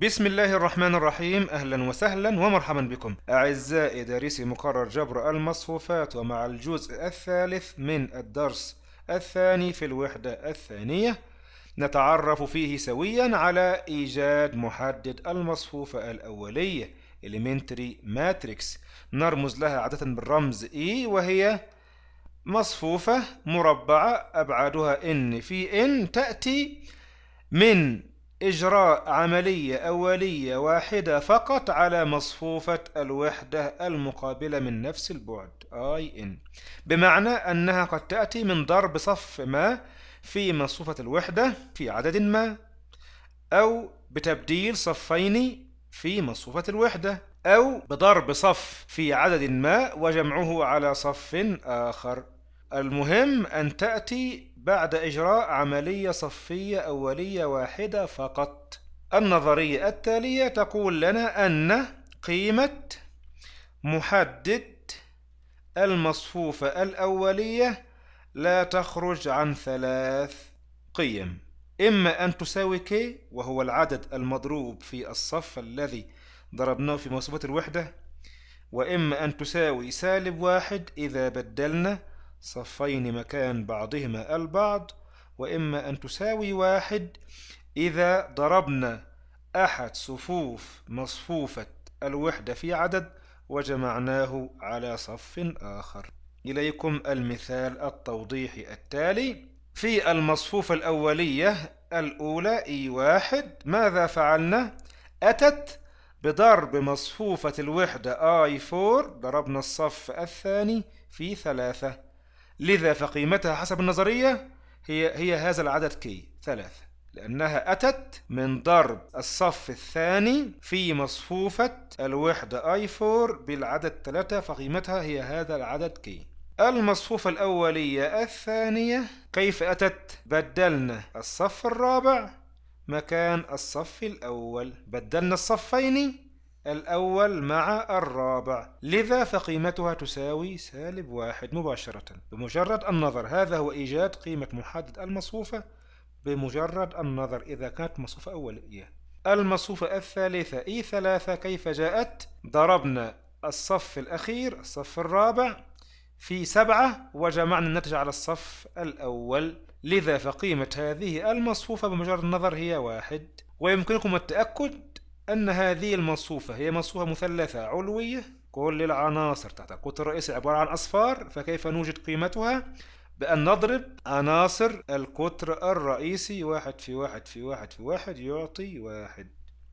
بسم الله الرحمن الرحيم اهلا وسهلا ومرحبا بكم اعزائي دارسي مقرر جبر المصفوفات ومع الجزء الثالث من الدرس الثاني في الوحده الثانيه نتعرف فيه سويا على ايجاد محدد المصفوفه الاوليه elementary matrix نرمز لها عاده بالرمز E وهي مصفوفه مربعه ابعادها n في n تاتي من إجراء عملية أولية واحدة فقط على مصفوفة الوحدة المقابلة من نفس البعد IN بمعنى أنها قد تأتي من ضرب صف ما في مصفوفة الوحدة في عدد ما أو بتبديل صفين في مصفوفة الوحدة أو بضرب صف في عدد ما وجمعه على صف آخر المهم أن تأتي بعد إجراء عملية صفية أولية واحدة فقط النظرية التالية تقول لنا أن قيمة محدد المصفوفة الأولية لا تخرج عن ثلاث قيم إما أن تساوي k وهو العدد المضروب في الصف الذي ضربناه في مصفوفة الوحدة وإما أن تساوي سالب واحد إذا بدلنا صفين مكان بعضهما البعض وإما أن تساوي واحد إذا ضربنا أحد صفوف مصفوفة الوحدة في عدد وجمعناه على صف آخر إليكم المثال التوضيحي التالي في المصفوفة الأولية الأولى اي واحد ماذا فعلنا؟ أتت بضرب مصفوفة الوحدة I4 ضربنا الصف الثاني في ثلاثة لذا فقيمتها حسب النظرية هي هي هذا العدد كي ثلاثة لأنها أتت من ضرب الصف الثاني في مصفوفة الوحدة I4 بالعدد 3 فقيمتها هي هذا العدد كي المصفوفة الأولية الثانية كيف أتت؟ بدلنا الصف الرابع مكان الصف الأول بدلنا الصفين الأول مع الرابع لذا فقيمتها تساوي سالب واحد مباشرة بمجرد النظر هذا هو إيجاد قيمة محدد المصفوفة بمجرد النظر إذا كانت مصفوفة أولية المصفوفة الثالثة إي ثلاثة كيف جاءت ضربنا الصف الأخير الصف الرابع في سبعة وجمعنا النتج على الصف الأول لذا فقيمة هذه المصفوفة بمجرد النظر هي واحد ويمكنكم التأكد أن هذه المصفوفة هي مصفوفة مثلثة علوية كل العناصر تحت القطر الرئيسي عبارة عن أصفار فكيف نوجد قيمتها؟ بأن نضرب عناصر القطر الرئيسي واحد في واحد في واحد في واحد يعطي واحد